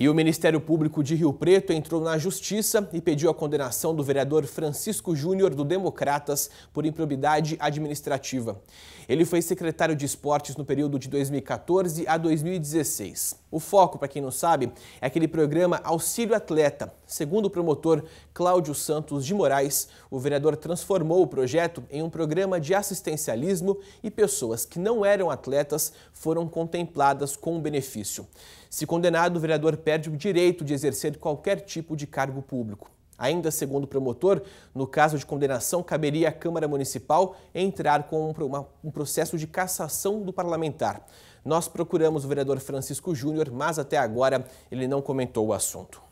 E o Ministério Público de Rio Preto entrou na justiça e pediu a condenação do vereador Francisco Júnior do Democratas por improbidade administrativa. Ele foi secretário de esportes no período de 2014 a 2016. O foco, para quem não sabe, é aquele programa Auxílio Atleta, Segundo o promotor Cláudio Santos de Moraes, o vereador transformou o projeto em um programa de assistencialismo e pessoas que não eram atletas foram contempladas com o benefício. Se condenado, o vereador perde o direito de exercer qualquer tipo de cargo público. Ainda segundo o promotor, no caso de condenação, caberia à Câmara Municipal entrar com um processo de cassação do parlamentar. Nós procuramos o vereador Francisco Júnior, mas até agora ele não comentou o assunto.